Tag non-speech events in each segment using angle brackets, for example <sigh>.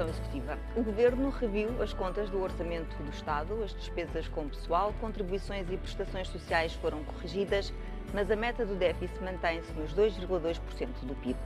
Comissão Executiva. O Governo reviu as contas do Orçamento do Estado, as despesas com pessoal, contribuições e prestações sociais foram corrigidas, mas a meta do déficit mantém-se nos 2,2% do PIB.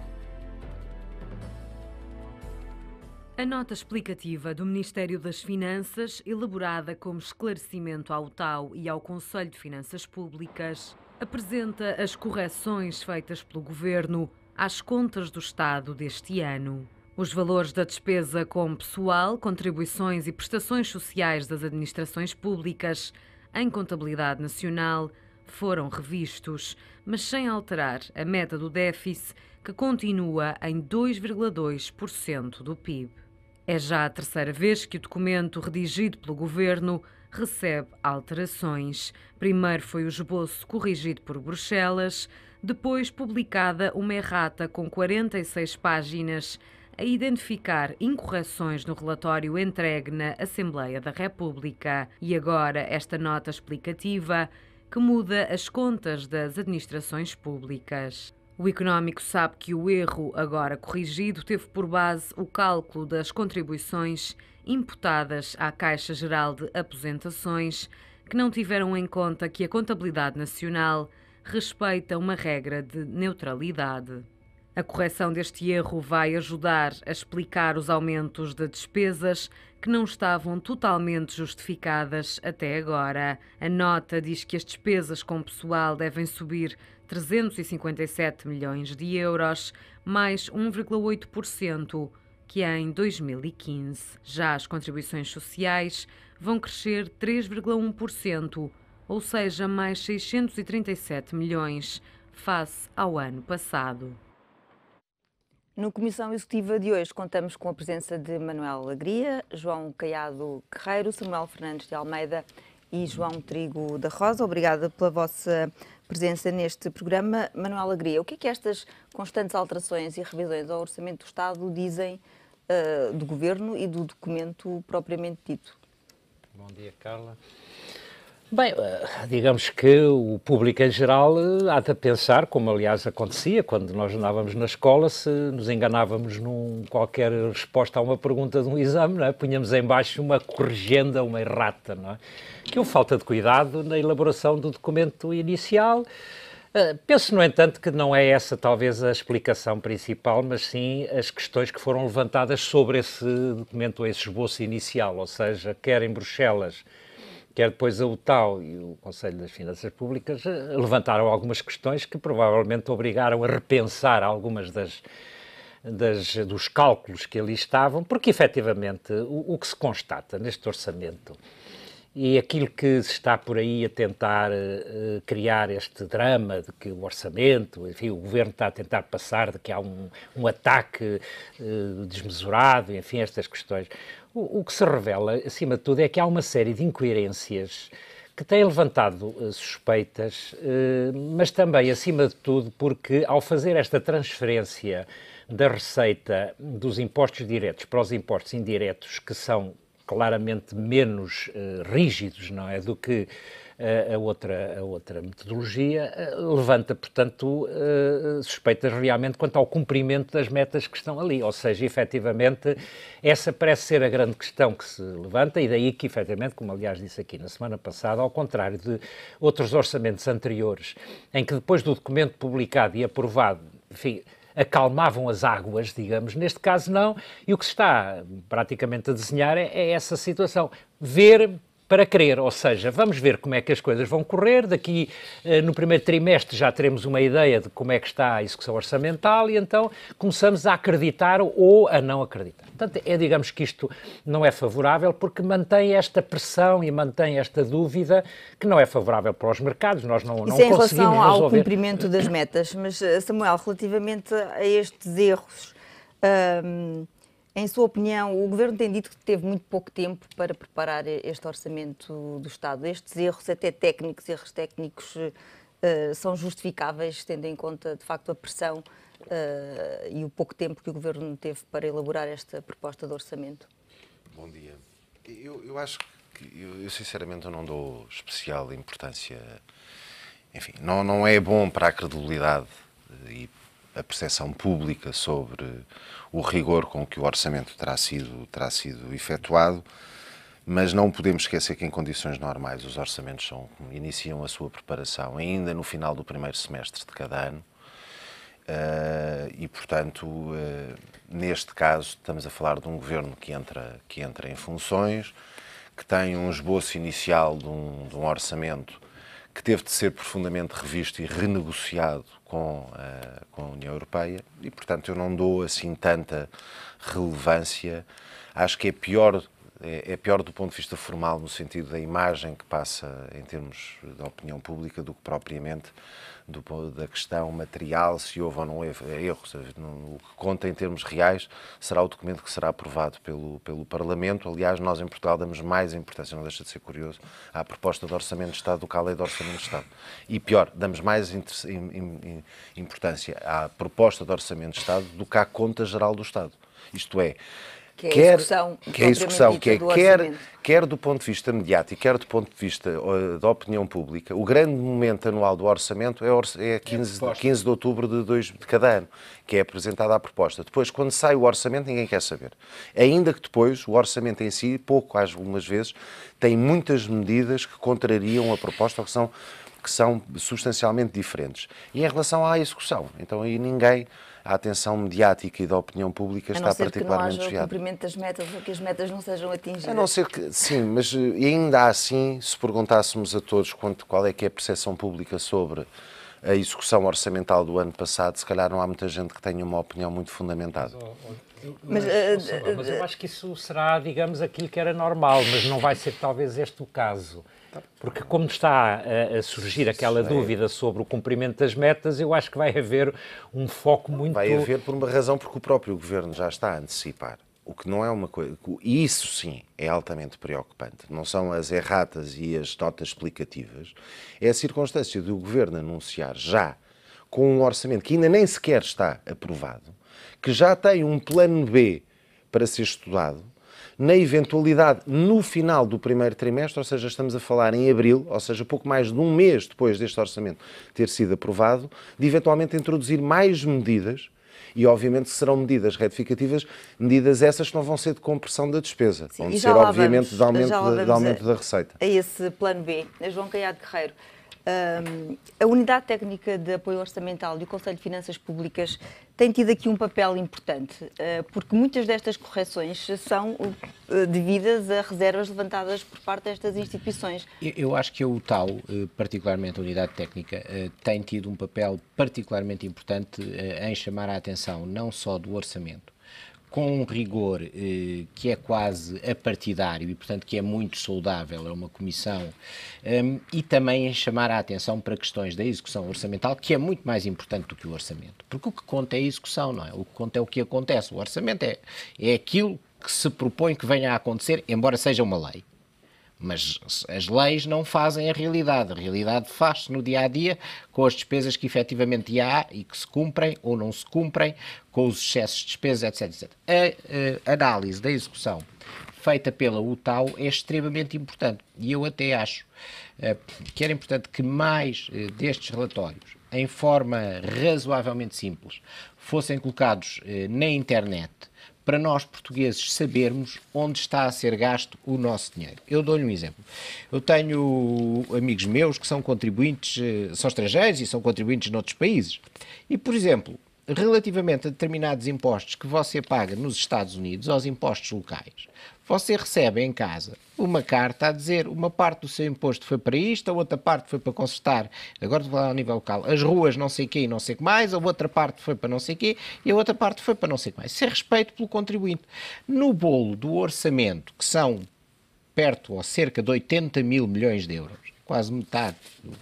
A nota explicativa do Ministério das Finanças, elaborada como esclarecimento ao TAU e ao Conselho de Finanças Públicas, apresenta as correções feitas pelo Governo às contas do Estado deste ano. Os valores da despesa com pessoal, contribuições e prestações sociais das administrações públicas em contabilidade nacional foram revistos, mas sem alterar a meta do déficit, que continua em 2,2% do PIB. É já a terceira vez que o documento redigido pelo governo recebe alterações. Primeiro foi o esboço corrigido por Bruxelas, depois publicada uma errata com 46 páginas a identificar incorreções no relatório entregue na Assembleia da República. E agora esta nota explicativa que muda as contas das administrações públicas. O económico sabe que o erro, agora corrigido, teve por base o cálculo das contribuições imputadas à Caixa Geral de Aposentações, que não tiveram em conta que a contabilidade nacional respeita uma regra de neutralidade. A correção deste erro vai ajudar a explicar os aumentos de despesas que não estavam totalmente justificadas até agora. A nota diz que as despesas com pessoal devem subir 357 milhões de euros, mais 1,8% que em 2015. Já as contribuições sociais vão crescer 3,1%, ou seja, mais 637 milhões face ao ano passado. No Comissão Executiva de hoje contamos com a presença de Manuel Alegria, João Caiado Guerreiro, Samuel Fernandes de Almeida e João Trigo da Rosa. Obrigada pela vossa presença neste programa. Manuel Alegria, o que é que estas constantes alterações e revisões ao Orçamento do Estado dizem uh, do Governo e do documento propriamente dito? Bom dia, Carla. Bem, eh, digamos que o público em geral eh, há de pensar, como aliás acontecia quando nós andávamos na escola, se nos enganávamos num qualquer resposta a uma pergunta de um exame, não é? punhamos em baixo uma corrigenda, uma errata, não é? que é falta de cuidado na elaboração do documento inicial. Eh, penso, no entanto, que não é essa talvez a explicação principal, mas sim as questões que foram levantadas sobre esse documento, esse esboço inicial, ou seja, quer em Bruxelas, quer depois a UTAU e o Conselho das Finanças Públicas eh, levantaram algumas questões que provavelmente obrigaram a repensar algumas das, das dos cálculos que ali estavam, porque efetivamente o, o, que se constata neste orçamento e aquilo que se está por aí a tentar uh, criar este drama de que o orçamento, enfim, o governo está a tentar passar de que há um, um ataque uh, desmesurado, enfim, estas questões. O, o que se revela, acima de tudo, é que há uma série de incoerências que têm levantado uh, suspeitas, uh, mas também, acima de tudo, porque ao fazer esta transferência da receita dos impostos diretos para os impostos indiretos, que são claramente menos uh, rígidos, não é, do que a outra, a outra metodologia, eh, levanta, portanto, eh, suspeitas realmente quanto ao cumprimento das metas que estão ali. Ou seja, efetivamente, essa parece ser a grande questão que se levanta, e daí que, efetivamente, como aliás disse aqui na semana passada, ao contrário de outros orçamentos anteriores, em que depois do documento publicado e aprovado, enfim, acalmavam as águas, digamos. Neste caso, não. E o que se está praticamente a desenhar é, é essa situação. Ver para crer. Ou seja, vamos ver como é que as coisas vão correr. Daqui eh, no primeiro trimestre já teremos uma ideia de como é que está a execução orçamental e então começamos a acreditar ou a não acreditar. Portanto, é, digamos que isto não é favorável porque mantém esta pressão e mantém esta dúvida que não é favorável para os mercados. Nós não, não Isso é em relação ao cumprimento das metas, mas eh, Samuel, relativamente a estes erros. Hum, em sua opinião, o Governo tem dito que teve muito pouco tempo para preparar este orçamento do Estado. Estes erros, até técnicos, erros técnicos, uh, são justificáveis, tendo em conta, de facto, a pressão uh, e o pouco tempo que o Governo teve para elaborar esta proposta de orçamento? Bom dia. Eu, eu acho que, eu, eu sinceramente, não dou especial importância. Enfim, não, não é bom para a credibilidade eh, e a percepção pública sobre o rigor com que o orçamento terá sido, terá sido efetuado, mas não podemos esquecer que, em condições normais, os orçamentos são, iniciam a sua preparação ainda no final do primeiro semestre de cada ano. Uh, e, portanto, uh, neste caso, estamos a falar de um governo que entra, que entra em funções, que tem um esboço inicial de um, de um orçamento que teve de ser profundamente revisto e renegociado com a, eh, com a União Europeia e, portanto, eu não dou assim tanta relevância. Acho que é pior é, é, pior do ponto de vista formal, no sentido da imagem que passa em termos da opinião pública, do que propriamente do, da questão material, se houve ou não é erro. erros. O que conta em termos reais será o documento que será aprovado pelo, pelo Parlamento. Aliás, nós em Portugal damos mais importância, não deixa de ser curioso, à proposta de Orçamento de Estado do que à lei de Orçamento de Estado. E pior, damos mais importância à proposta de Orçamento de Estado do que à conta geral do Estado. Isto é, que é quer, a execução, que é, a execução, que é quer, quer do ponto de vista mediático, quer do ponto de vista da opinião pública, o grande momento anual do orçamento é, or é 15, é 15 de outubro de, dois, de cada ano, que é apresentada a proposta. Depois, quando sai o orçamento, ninguém quer saber. Ainda que depois o orçamento em si, pouco, algumas vezes, tem muitas medidas que contrariam a proposta ou que são, que são substancialmente diferentes. E em relação à execução, então aí ninguém a atenção mediática e da opinião pública está particularmente desviada. A não ser que não haja o cumprimento das metas ou que as metas não sejam atingidas. A não ser que, sim, mas eh, ainda assim, se perguntássemos a todos quanto, qual é que é a percepção pública sobre a execução orçamental do ano passado, se calhar não há muita gente que tenha uma opinião muito fundamentada. Mas, mas, é eh, mas, eu eh, acho que isso será, digamos, aquilo que era normal, mas não vai ser talvez este o caso. Porque como está a, surgir aquela é- dúvida sobre o cumprimento das metas, eu acho que vai haver um foco muito... Vai haver por uma razão, porque o próprio Governo já está a antecipar. O que não é uma coisa. Isso sim é altamente preocupante. Não são as erratas e as notas explicativas. É a circunstância do governo anunciar já, com um orçamento que ainda nem sequer está aprovado, que já tem um plano B para ser estudado, na eventualidade, no final do primeiro trimestre, ou seja, estamos a falar em abril, ou seja, pouco mais de um mês depois deste orçamento ter sido aprovado, de eventualmente introduzir mais medidas e obviamente serão medidas retificativas, medidas essas que não vão ser de compressão da despesa, Sim, vão ser obviamente vamos, de aumento, de, de aumento a, da receita. A esse plano B. João Caiado Guerreiro, um, a Unidade Técnica de Apoio Orçamental e o Conselho de Finanças Públicas têm tido aqui um papel importante, uh, porque muitas destas correções são uh, devidas a reservas levantadas por parte destas instituições. Eu, eu acho que o tal, uh, particularmente a Unidade Técnica, tem tido um papel particularmente importante em chamar a atenção não só do orçamento, com um rigor eh, que é quase apartidário e, portanto, que é muito saudável, é uma comissão, um, ehm, e também em chamar a atenção para questões da execução orçamental, que é muito mais importante do que o orçamento. Porque o que conta é a execução, não é? O que conta é o que acontece. O orçamento é, é aquilo que se propõe que venha a acontecer, embora seja uma lei. Mas as leis não fazem a realidade. A realidade faz-se no dia a dia com as despesas que efetivamente há e que se cumprem ou não se cumprem, com os excessos de despesas, etc. etc. A, a eh, análise da execução feita pela UTAU é extremamente importante e eu até acho eh, que era importante que mais eh, destes relatórios, em forma razoavelmente simples, fossem colocados na internet para nós portugueses sabermos onde está a ser gasto o nosso dinheiro. Eu dou-lhe um exemplo. Eu tenho amigos meus que são contribuintes, eh, são estrangeiros e são contribuintes noutros países. E, por exemplo, relativamente a determinados impostos que você paga nos Estados Unidos, aos impostos locais, você recebe em casa uma carta a dizer uma parte do seu imposto foi para isto, a outra parte foi para consertar, agora estou a falar ao nível local, as ruas não sei quê e não sei o que mais, a outra parte foi para não sei quê e a outra parte foi para não sei o que mais. Isso é respeito pelo contribuinte. No bolo do orçamento, que são perto ou cerca de 80 mil milhões de euros, quase metade do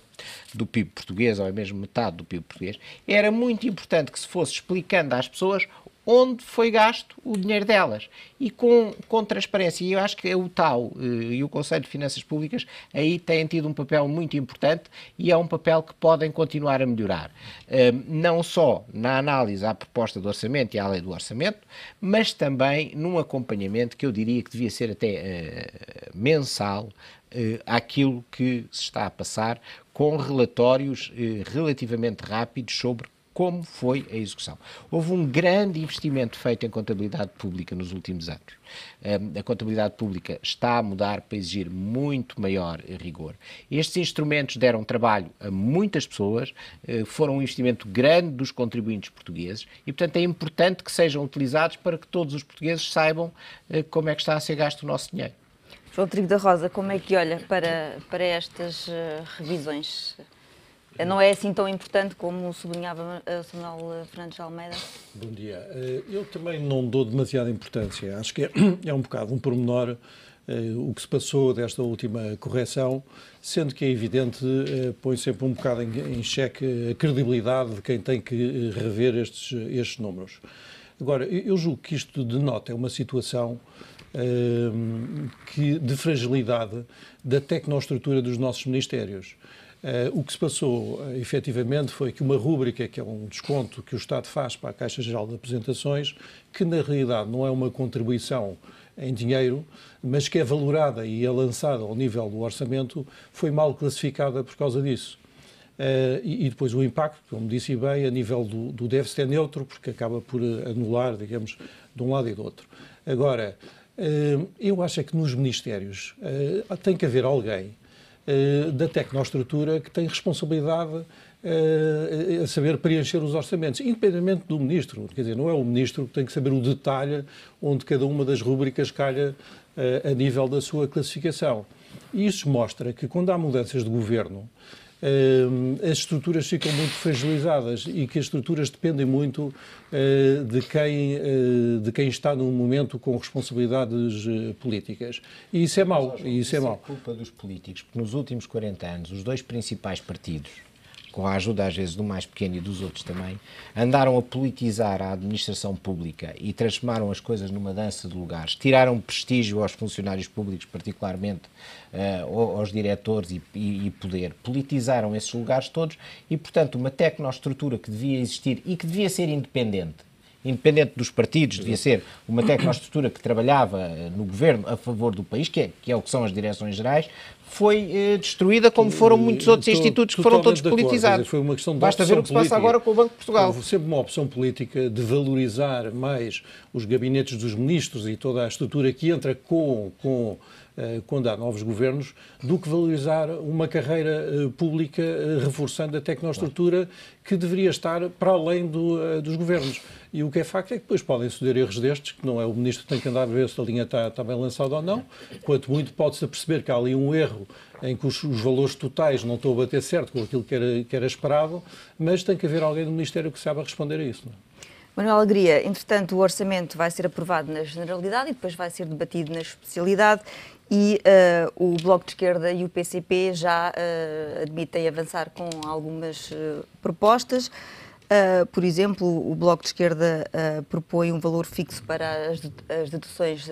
do PIB português, ou é mesmo metade do PIB português, era muito importante que se fosse explicando às pessoas onde foi gasto o dinheiro delas e com, com transparência. E eu acho que é o tal eh, e o Conselho de Finanças Públicas aí têm tido um papel muito importante e é um papel que podem continuar a melhorar. Eh, não só na análise à proposta do orçamento e à lei do orçamento, mas também num acompanhamento que eu diria que devia ser até eh, mensal aquilo àquilo que se está a passar, com relatórios eh, relativamente rápidos sobre como foi a execução. Houve um grande investimento feito em contabilidade pública nos últimos anos. Hum, a contabilidade pública está a mudar para exigir muito maior rigor. Estes instrumentos deram trabalho a muitas pessoas, eh, foram um investimento grande dos contribuintes portugueses e, portanto, é importante que sejam utilizados para que todos os portugueses saibam eh, como é que está a ser gasto o nosso dinheiro. João Trigo da Rosa, como é que olha para, para estas eh, revisões? Não é assim tão importante como sublinhava eh, o Samuel eh, Fernandes Almeida? Bom dia. Eh, eu também não dou demasiada importância. Acho que é, <clears throat> é um bocado um pormenor o que se passou desta última correção, sendo que é evidente, põe sempre um bocado em, em xeque a credibilidade de quem tem que rever estes, estes números. Agora, eu julgo que isto denota uma situação que, de fragilidade da tecnoestrutura dos nossos ministérios. Uh, o que se passou, uh, efetivamente, foi que uma rúbrica, que é um desconto que o Estado faz para a Caixa Geral de Apresentações, que na realidade não é uma contribuição em dinheiro, mas que é valorada e é lançada ao nível do orçamento, foi mal classificada por causa disso. Uh, e, e, depois o impacto, como disse bem, a nível do, do déficit é neutro, porque acaba por anular, digamos, de um lado e do outro. Agora, eu acho é que nos ministérios tem que haver alguém eh, da tecnostrutura que tem responsabilidade eh, a saber preencher os orçamentos, independentemente do ministro. Quer dizer, não é o ministro que tem que saber o detalhe onde cada uma das rubricas calha eh, a nível da sua classificação. E isso mostra que quando há mudanças de governo, as estruturas ficam muito fragilizadas e que as estruturas dependem muito ah, de quem, ah, de quem está num momento com responsabilidades ah, políticas. E isso é mau. Mas, isso, isso é, é mau. culpa dos políticos, porque nos últimos 40 anos os dois principais partidos com a ajuda às vezes do mais pequeno e dos outros também, andaram a politizar a administração pública e transformaram as coisas numa dança de lugares, tiraram prestígio aos funcionários públicos, particularmente uh, aos diretores e, e, e, poder, politizaram esses lugares todos e, portanto, uma tecnoestrutura que devia existir e que devia ser independente independente dos partidos, devia ser uma tecnoestrutura que trabalhava eh, no governo a favor do país, que é, que é o que são as direções gerais, foi eh, destruída, como foram muitos outros Estou institutos que foram todos politizados. foi uma questão de Basta ver o que se passa agora com o Banco de Portugal. Houve sempre uma opção política de valorizar mais os gabinetes dos ministros e toda a estrutura que entra com, com eh, quando há novos governos, do que valorizar uma carreira eh, pública eh, reforçando a tecnostrutura que deveria estar para além do, dos governos. E o que é facto é que depois podem suceder erros destes, que não é o ministro que tem que andar a ver se a linha está, está bem lançada ou não. Quanto muito pode-se perceber que há ali um erro em que os, os, valores totais não estão a bater certo com aquilo que era, que era esperado, mas tem que haver alguém do Ministério que saiba responder a isso. É? Manuel Alegria, entretanto, o orçamento vai ser aprovado na generalidade e depois vai ser debatido na especialidade e uh, o Bloco de Esquerda e o PCP já uh, admitem avançar com algumas uh, propostas. por exemplo, o Bloco de Esquerda propõe um valor fixo para as, as deduções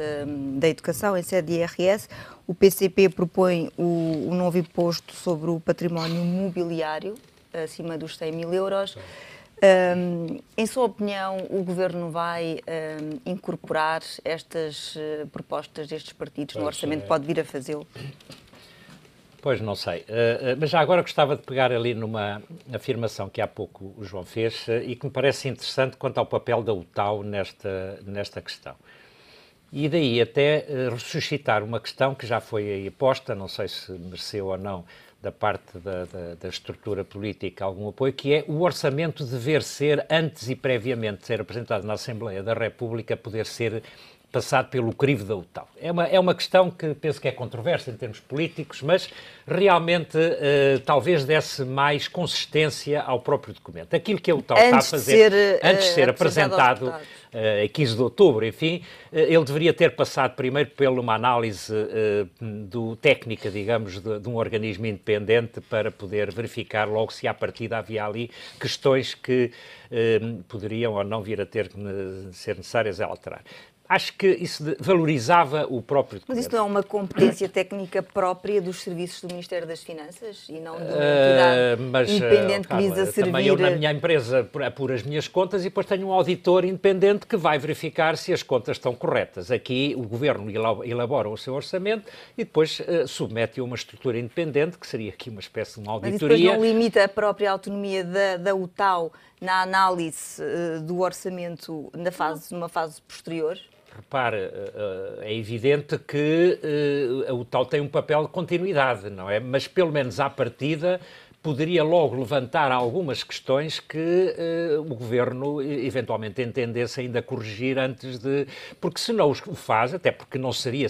da educação em sede de IRS. O PCP propõe o, um novo imposto sobre o património mobiliário, acima dos 100 mil euros. Um, em sua opinião, o governo vai um, incorporar estas uh, propostas destes partidos pois, no orçamento? É. Pode vir a fazê-lo? Pois não sei. Uh, mas já agora gostava de pegar ali numa afirmação que há pouco o João fez uh, e que me parece interessante quanto ao papel da UTAU nesta, nesta questão. E daí até ressuscitar uma questão que já foi aí posta, não sei se mereceu ou não da parte da, da, da, estrutura política algum apoio, que é o orçamento dever ser, antes e previamente de ser apresentado na Assembleia da República, poder ser passado pelo crivo da UTAL. É uma, é uma questão que penso que é controversa em termos políticos, mas realmente eh, talvez desse mais consistência ao próprio documento. Aquilo que a UTAL está a fazer ser, eh, antes de ser apresentado eh, 15 de outubro, enfim, eh, ele deveria ter passado primeiro por uma análise do, técnica, digamos, de, de, um organismo independente para poder verificar logo se à partida havia ali questões que poderiam ou não vir a ter ser necessárias a alterar. Acho que isso valorizava o próprio documento. Mas isso não é uma competência técnica própria dos serviços do Ministério das Finanças e não de uma ah, entidade uh, mas, ah, independente uh, que lhes a servir? Também eu, na minha empresa, apuro as minhas contas e depois tenho um auditor independente que vai verificar se as contas estão corretas. Aqui o Governo elabora o seu orçamento e depois uh, ah, submete-o a uma estrutura independente, que seria aqui uma espécie de uma auditoria. Mas isso não limita a própria autonomia da, da UTAU na análise do orçamento na fase, numa fase posterior? Repare, eh, eh, é evidente que eh, o tal tem um papel de continuidade, não é? Mas pelo menos à partida poderia logo levantar algumas questões que uh, o governo eventualmente entendesse ainda corrigir antes de. Porque se não o faz, até porque não seria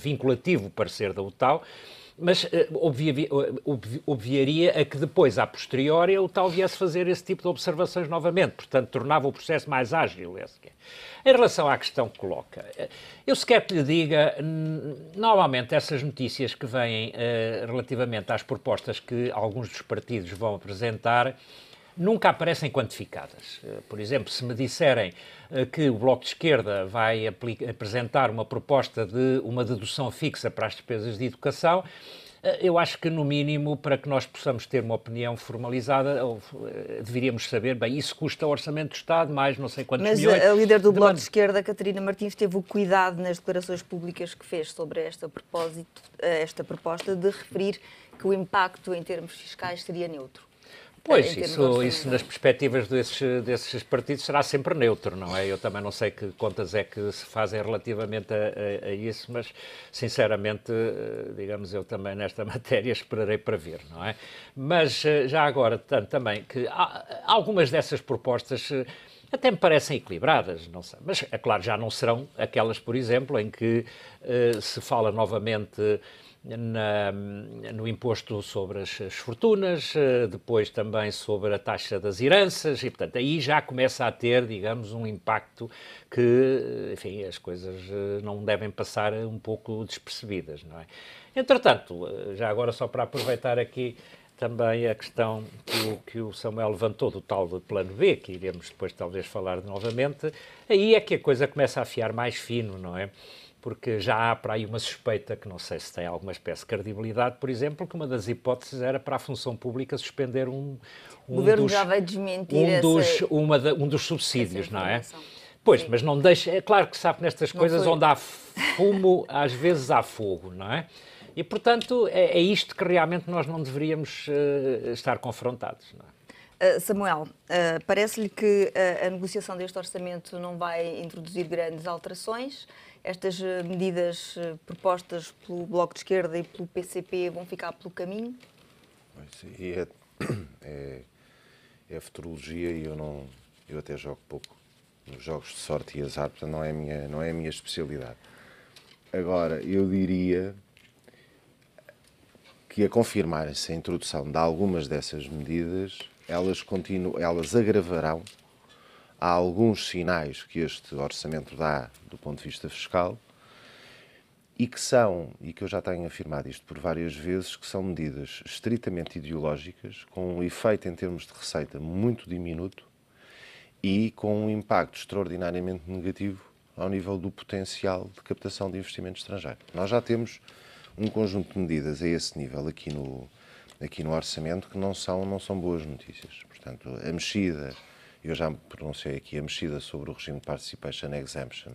vinculativo o parecer da UTAU, mas uh, obvia, eh, obviaria a que depois, a posteriori, o tal viesse fazer esse tipo de observações novamente. Portanto, tornava o processo mais ágil. Esse. É assim é. Em relação à questão que coloca, eh, eu sequer que lhe diga, normalmente essas notícias que vêm uh, relativamente às propostas que alguns dos partidos vão apresentar, nunca aparecem quantificadas. Eh, por exemplo, se me disserem eh, que o Bloco de Esquerda vai apresentar uma proposta de uma dedução fixa para as despesas de educação, eh, eu acho que, no mínimo, para que nós possamos ter uma opinião formalizada, deveríamos saber, bem, isso custa o orçamento do Estado, mais não sei quantos Mas milhões. Mas a líder do de Bloco de Esquerda, Catarina Martins, teve o cuidado nas declarações públicas que fez sobre esta, esta proposta de referir que o impacto em termos fiscais seria neutro. Pois, isso, isso nas é? perspectivas desses, desses partidos será sempre neutro, não é? Eu também não sei que contas é que se fazem relativamente a, a, a isso, mas, sinceramente, eh, digamos, eu também nesta <laughs> matéria esperarei para ver, não é? Mas eh, já agora, tanto também, que algumas dessas propostas eh, até me parecem equilibradas, não sei. Mas, é claro, já não serão aquelas, por exemplo, em que uh, se fala novamente na, no imposto sobre as, as, fortunas, eh, depois também sobre a taxa das heranças, e portanto aí já começa a ter, digamos, um impacto que, eh, enfim, as coisas eh, não devem passar um pouco despercebidas, não é? Entretanto, já agora só para aproveitar aqui também a questão que o, que o, Samuel levantou do tal do plano B, que iremos depois talvez falar novamente, aí é que a coisa começa a afiar mais fino, não é? porque já há para aí uma suspeita que não sei se tem alguma espécie de credibilidade, por exemplo, que uma das hipóteses era para a função pública suspender um, um dos, já vai desmentir um, dos, uma um dos subsídios, não é? Pois, Sim. mas não deixa. É claro que sabe nestas não coisas foi. onde há fumo, às vezes há fogo, não é? E portanto é, é isto que realmente nós não deveríamos uh, estar confrontados. Não é? Uh, Samuel, uh, parece-lhe que a negociação deste orçamento não vai introduzir grandes alterações estas eh, medidas eh, propostas pelo Bloco de Esquerda e pelo PCP vão ficar pelo caminho? Pois, e é, <coughs> é, é futurologia e eu, não, eu até jogo pouco nos jogos de sorte e azar, portanto não é a minha, não é a minha especialidade. Agora, eu diria que a confirmar-se a introdução de algumas dessas medidas, elas, continuam, elas agravarão há alguns sinais que este orçamento dá do ponto de vista fiscal e que são, e que eu já tenho afirmado isto por várias vezes, que são medidas estritamente ideológicas, com um efeito em termos de receita muito diminuto e com um impacto extraordinariamente negativo ao nível do potencial de captação de investimento estrangeiro. Nós já temos um conjunto de medidas a esse nível aqui no, aqui no orçamento que não são, não são boas notícias. Portanto, a mexida eu já me pronunciei aqui, a mexida sobre o regime de participation exemption,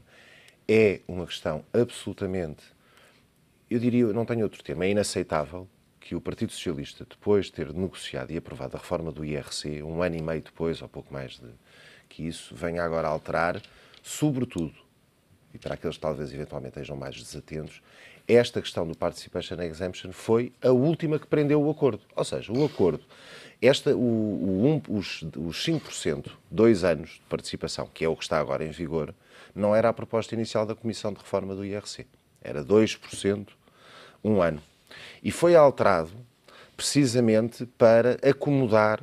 é uma questão absolutamente, eu diria, não tenho outro tema, é inaceitável que o Partido Socialista, depois de ter negociado e aprovado a reforma do IRC, um ano e meio depois, ou pouco mais de que isso, venha agora alterar, sobretudo, e para aqueles que talvez eventualmente estejam mais desatentos, esta questão do Participation Exemption foi a última que prendeu o acordo. Ou seja, o acordo, esta, o, o um, os, os 5%, dois anos de participação, que é o que está agora em vigor, não era a proposta inicial da Comissão de Reforma do IRC. Era 2%, um ano. E foi alterado precisamente para acomodar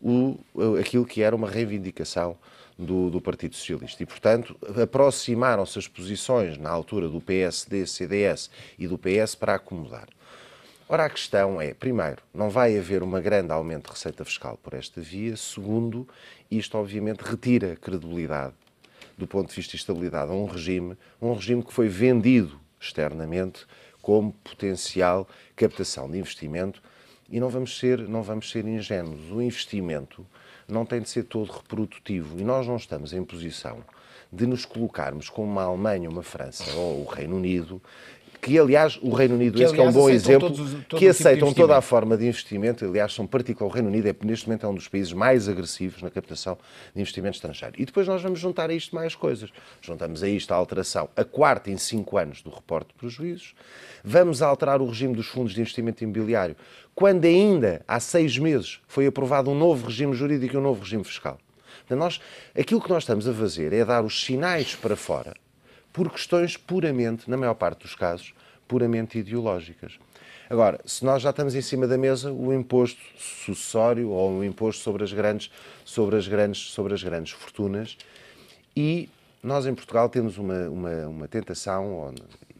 o, aquilo que era uma reivindicação do, do Partido Socialista. E, portanto, aproximaram-se as posições na altura do PSD, CDS e do PS para acomodar. Ora, a questão é, primeiro, não vai haver um grande aumento de receita fiscal por esta via. Segundo, isto obviamente retira credibilidade do ponto de vista de estabilidade a um regime, um regime que foi vendido externamente como potencial captação de investimento e não vamos ser, não vamos ser ingênuos. O investimento não tem de ser todo reprodutivo. E nós não estamos em posição de nos colocarmos como uma Alemanha, uma França ou o Reino Unido que aliás o Reino Unido, que, aliás, é um bom exemplo, todos, todo que aceitam tipo toda a forma de investimento, aliás são particular, o Reino Unido é, neste momento é um dos países mais agressivos na captação de investimento estrangeiro. E depois nós vamos juntar a isto mais coisas. Juntamos a isto a alteração, a quarta em cinco anos do reporte de prejuízos, vamos alterar o regime dos fundos de investimento imobiliário, quando ainda há seis meses foi aprovado um novo regime jurídico e um novo regime fiscal. Então, nós, aquilo que nós estamos a fazer é dar os sinais para fora por questões puramente, na maior parte dos casos, puramente ideológicas. Agora, se nós já estamos em cima da mesa, o imposto sucessório ou o imposto sobre as grandes, sobre as grandes, sobre as grandes fortunas, e nós em Portugal temos uma, uma, uma tentação, ou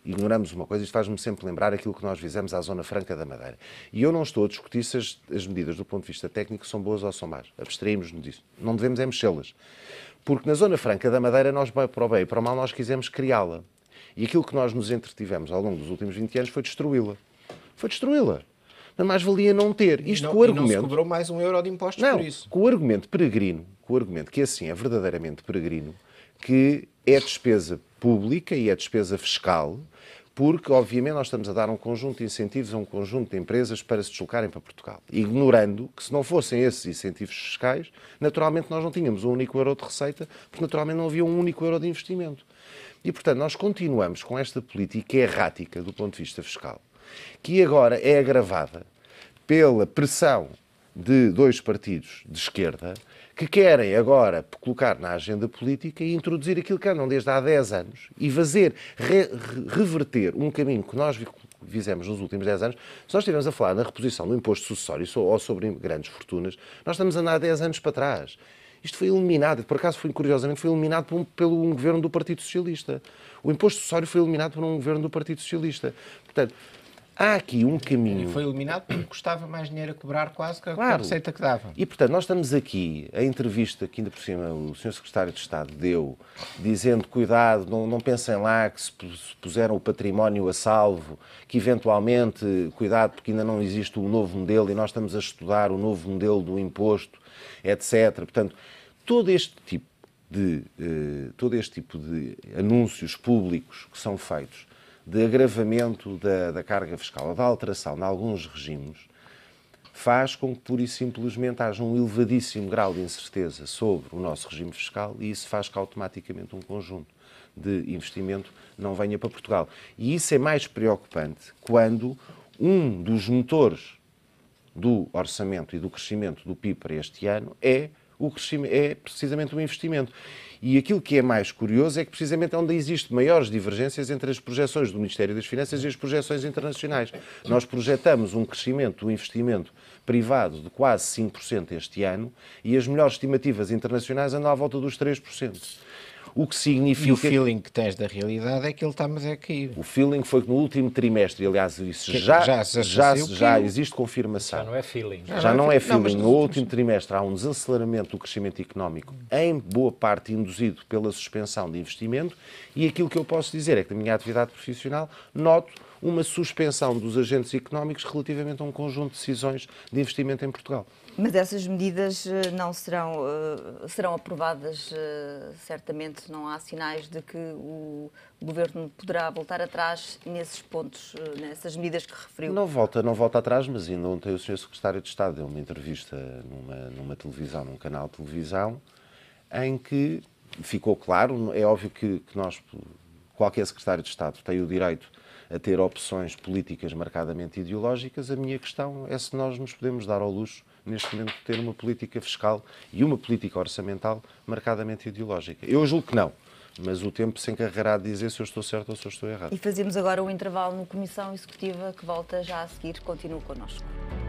ignoramos uma coisa, isto faz-me sempre lembrar aquilo que nós fizemos à Zona Franca da Madeira. E eu não estou a discutir se as, as medidas do ponto de vista técnico são boas ou são más. Abstraímos-nos disso. Não devemos é mexê-las. Porque na Zona Franca da Madeira, nós, para o bem e para o mal, nós quisemos criá-la. E aquilo que nós nos entretivemos ao longo dos últimos 20 anos foi destruí-la. Foi destruí-la. Mas mais valia não ter. Isto não, com o argumento. não se cobrou mais um euro de impostos não, por isso. Com o argumento peregrino, com o argumento que é assim é verdadeiramente peregrino, que é despesa pública e a despesa fiscal, porque, obviamente, nós estamos a dar um conjunto de incentivos a um conjunto de empresas para se deslocarem para Portugal, ignorando que, se não fossem esses incentivos fiscais, naturalmente nós não tínhamos um único euro de receita, porque naturalmente não havia um único euro de investimento. E, portanto, nós continuamos com esta política errática do ponto de vista fiscal, que agora é agravada pela pressão de dois partidos de esquerda que querem agora colocar na agenda política e introduzir aquilo que andam desde há 10 anos e fazer, re, reverter um caminho que nós fizemos nos últimos 10 anos. Se nós estivermos a falar na reposição do imposto sucessório ou sobre grandes fortunas, nós estamos a andar 10 anos para trás. Isto foi eliminado, por acaso foi, curiosamente, foi eliminado por um, pelo um governo do Partido Socialista. O imposto sucessório foi eliminado por um governo do Partido Socialista. Portanto, Há aqui um caminho. E foi eliminado porque custava mais dinheiro a cobrar quase que claro. a receita que dava. E portanto, nós estamos aqui, a entrevista que ainda por cima o Sr. Secretário de Estado deu, dizendo: cuidado, não, não pensem lá que se puseram o património a salvo, que eventualmente, cuidado, porque ainda não existe o um novo modelo e nós estamos a estudar o novo modelo do imposto, etc. Portanto, todo este tipo de, eh, todo este tipo de anúncios públicos que são feitos de agravamento da, da carga fiscal ou da alteração de alguns regimes, faz com que, pura e simplesmente, haja um elevadíssimo grau de incerteza sobre o nosso regime fiscal e isso faz que automaticamente um conjunto de investimento não venha para Portugal. E isso é mais preocupante quando um dos motores do orçamento e do crescimento do PIB para este ano é o crescimento, é precisamente o investimento. E aquilo que é mais curioso é que precisamente é onde existem maiores divergências entre as projeções do Ministério das Finanças e as projeções internacionais. Nós projetamos um crescimento do investimento privado de quase 5% este ano e as melhores estimativas internacionais andam à volta dos 3%. O que significa. E o é feeling que tens da realidade é que ele está-me é a cair. O feeling foi que no último trimestre, aliás, isso é que, já, já, já, já, já existe confirmação. Já não é feeling. Já, já não, é feeling. Não, No último trimestre há um desaceleramento do crescimento económico, em boa parte induzido pela suspensão de investimento, e aquilo que eu posso dizer é que na minha atividade profissional noto uma suspensão dos agentes económicos relativamente a um conjunto de decisões de investimento em Portugal. Mas essas medidas eh, não serão, eh, serão aprovadas, eh, certamente não há sinais de que o governo poderá voltar atrás nesses pontos, nessas medidas que referiu. Não volta, não volta atrás, mas ainda ontem o senhor secretário de Estado deu uma entrevista numa, numa televisão, num canal de televisão, em que ficou claro, é óbvio que, que nós, qualquer secretário de Estado tem o direito a ter opções políticas marcadamente ideológicas, a minha questão é se nós nos podemos dar ao luxo neste momento, ter uma política fiscal e uma política orçamental marcadamente ideológica. Eu julgo que não. Mas o tempo se encarregará de dizer se eu estou certo ou se eu estou errado. E fazemos agora um intervalo no Comissão Executiva que volta já a seguir. Continua connosco.